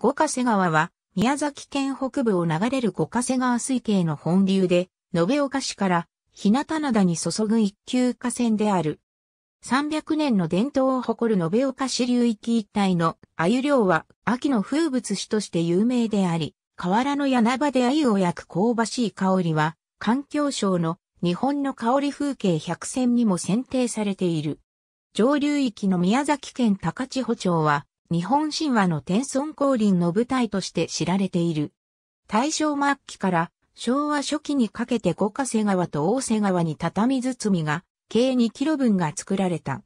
五ヶ瀬川は、宮崎県北部を流れる五ヶ瀬川水系の本流で、延岡市から日向灘に注ぐ一級河川である。300年の伝統を誇る延岡市流域一帯の鮎漁は秋の風物詩として有名であり、河原の柳場で鮎を焼く香ばしい香りは、環境省の日本の香り風景百選にも選定されている。上流域の宮崎県高千穂町は、日本神話の天孫降臨の舞台として知られている。大正末期から昭和初期にかけて五ヶ瀬川と大瀬川に畳包みが計2キロ分が作られた。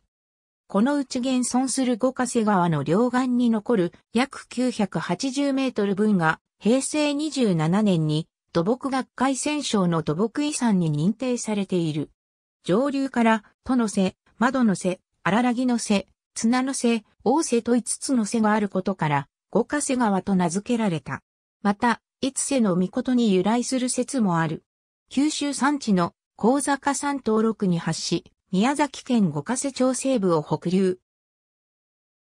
このうち現存する五ヶ瀬川の両岸に残る約980メートル分が平成27年に土木学会選奨の土木遺産に認定されている。上流から、戸の瀬、窓の瀬、荒らぎの瀬、綱の瀬、大瀬と五つの瀬があることから、五ヶ瀬川と名付けられた。また、五瀬の御事に由来する説もある。九州山地の高坂山東六に発し、宮崎県五ヶ瀬町西部を北流。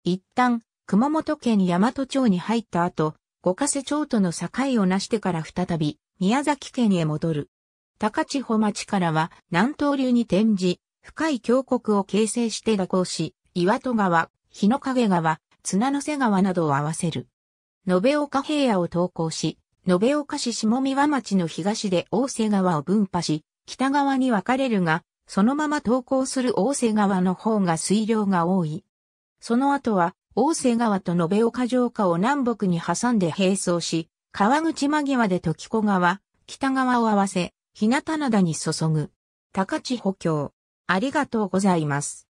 一旦、熊本県大和町に入った後、五ヶ瀬町との境をなしてから再び、宮崎県へ戻る。高千穂町からは南東流に転じ、深い峡谷を形成して蛇行し、岩戸川、日の影川、綱の瀬川などを合わせる。延岡平野を投稿し、延岡市下三輪町の東で大瀬川を分派し、北側に分かれるが、そのまま投稿する大瀬川の方が水量が多い。その後は、大瀬川と延岡城下を南北に挟んで並走し、川口間際で時子川、北側を合わせ、日向灘に注ぐ。高地補強。ありがとうございます。